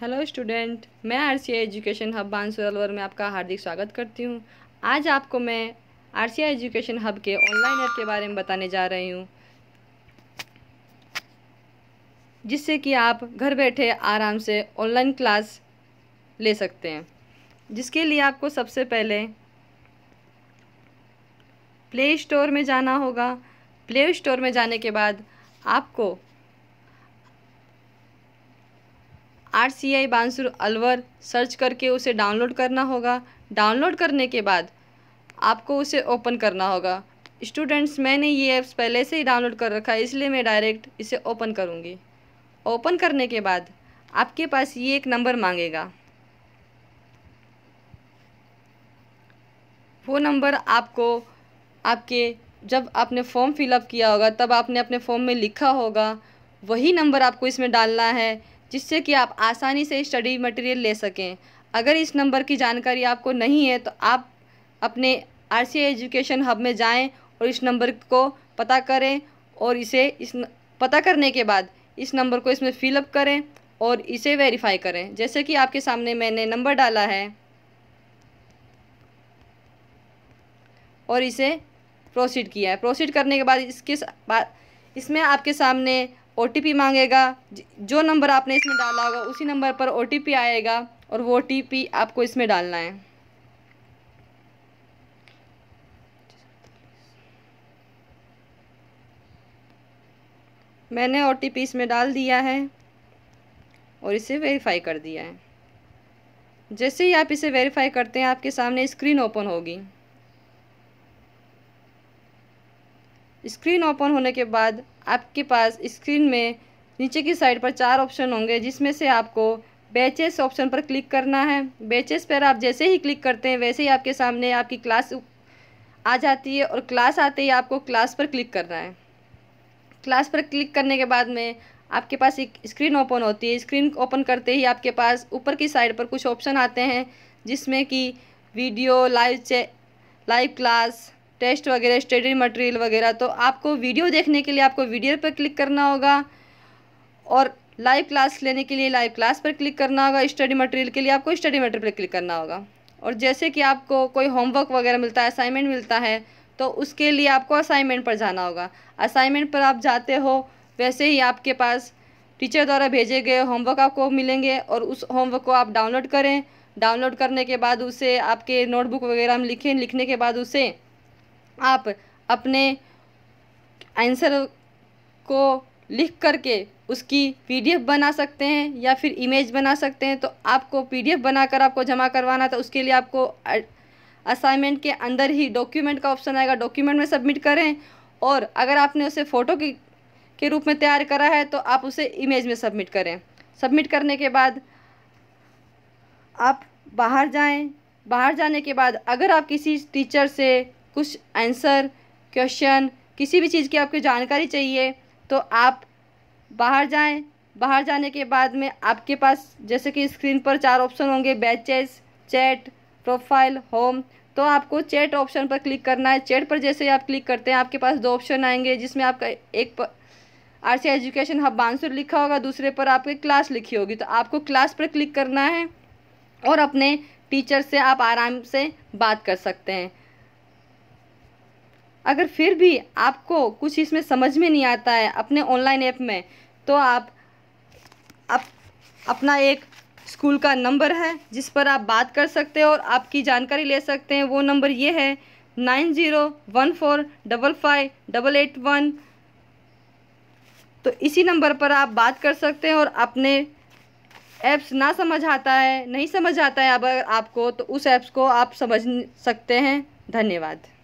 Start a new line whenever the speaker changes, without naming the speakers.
hello student मैं R education hub बांसुरलवर में आपका हार्दिक स्वागत करती हूँ आज आपको मैं आर एजुकेशन हब के ऑनलाइन ऐप के बारे में बताने जा रही हूँ जिससे कि आप घर बैठे आराम से ऑनलाइन क्लास ले सकते हैं जिसके लिए आपको सबसे पहले प्ले स्टोर में जाना होगा प्ले स्टोर में जाने के बाद आपको R C I Bansur Alwar search करके उसे डाउनलोड करना होगा डाउनलोड करने के बाद आपको उसे ओपन करना होगा स्टूडेंट्स मैंने ये ऐप्स पहले से ही डाउनलोड कर रखा है इसलिए मैं डायरेक्ट इसे ओपन करूँगी ओपन करने के बाद आपके पास ये एक नंबर मांगेगा वो नंबर आपको आपके जब आपने फॉर्म फिलअप किया होगा तब आपने अपने फॉर्म में लिखा होगा वही नंबर आपको इसमें डालना है जिससे कि आप आसानी से स्टडी मटेरियल ले सकें अगर इस नंबर की जानकारी आपको नहीं है तो आप अपने आर एजुकेशन हब में जाएं और इस नंबर को पता करें और इसे इस न... पता करने के बाद इस नंबर को इसमें फिलअप करें और इसे वेरीफाई करें जैसे कि आपके सामने मैंने नंबर डाला है और इसे प्रोसीड किया है प्रोसीड करने के बाद इसके बाद इसमें आपके सामने ओ मांगेगा जो नंबर आपने इसमें डाला होगा उसी नंबर पर ओ आएगा और वो ओ आपको इसमें डालना है मैंने ओ इसमें डाल दिया है और इसे वेरीफाई कर दिया है जैसे ही आप इसे वेरीफाई करते हैं आपके सामने स्क्रीन ओपन होगी स्क्रीन ओपन होने के बाद आपके पास स्क्रीन में नीचे की साइड पर चार ऑप्शन होंगे जिसमें से आपको बैचेस ऑप्शन पर क्लिक करना है बैचेस पर आप जैसे ही क्लिक करते हैं वैसे ही आपके सामने आपकी क्लास आ जाती है और क्लास आते ही आपको क्लास पर क्लिक करना है क्लास पर क्लिक करने के बाद में आपके पास एक स्क्रीन ओपन होती है स्क्रीन ओपन करते ही आपके पास ऊपर की साइड पर कुछ ऑप्शन आते हैं जिसमें कि वीडियो लाइव चे लाइव क्लास टेस्ट वगैरह स्टडी मटेरियल वगैरह तो आपको वीडियो देखने के लिए आपको वीडियो पर क्लिक करना होगा और लाइव क्लास लेने के लिए लाइव क्लास पर क्लिक करना होगा स्टडी मटेरियल के लिए आपको स्टडी मटेरियल पर क्लिक करना होगा और जैसे कि आपको कोई होमवर्क वगैरह मिलता है असाइनमेंट मिलता है तो उसके लिए आपको असाइनमेंट पर जाना होगा असाइनमेंट पर आप जाते हो वैसे ही आपके पास टीचर द्वारा भेजे गए होमवर्क आपको मिलेंगे और उस होमवर्क को आप डाउनलोड करें डाउनलोड करने के बाद उसे आपके नोटबुक वगैरह में लिखें लिखने के बाद उसे आप अपने आंसर को लिख करके उसकी पीडीएफ बना सकते हैं या फिर इमेज बना सकते हैं तो आपको पीडीएफ बनाकर आपको जमा करवाना था उसके लिए आपको असाइनमेंट के अंदर ही डॉक्यूमेंट का ऑप्शन आएगा डॉक्यूमेंट में सबमिट करें और अगर आपने उसे फ़ोटो की के रूप में तैयार करा है तो आप उसे इमेज में सबमिट करें सबमिट करने के बाद आप बाहर जाएं बाहर जाने के बाद अगर आप किसी टीचर से कुछ आंसर क्वेश्चन किसी भी चीज़ की आपको जानकारी चाहिए तो आप बाहर जाएं बाहर जाने के बाद में आपके पास जैसे कि स्क्रीन पर चार ऑप्शन होंगे बैचेस चैट प्रोफाइल होम तो आपको चैट ऑप्शन पर क्लिक करना है चैट पर जैसे ही आप क्लिक करते हैं आपके पास दो ऑप्शन आएंगे जिसमें आपका एक पर R C education hub Bansur लिखा होगा दूसरे पर आपकी क्लास लिखी होगी तो आपको क्लास पर क्लिक करना है और अपने टीचर से आप आराम से बात कर सकते हैं अगर फिर भी आपको कुछ इसमें समझ में नहीं आता है अपने ऑनलाइन ऐप में तो आप अप, अपना एक स्कूल का नंबर है जिस पर आप बात कर सकते हैं और आपकी जानकारी ले सकते हैं वो नंबर ये है nine zero one four double five double eight one तो इसी नंबर पर आप बात कर सकते हैं और अपने ऐप्स ना समझ आता है नहीं समझ आता है अब आपको तो उस ऐप्स को आप समझ सकते हैं धन्यवाद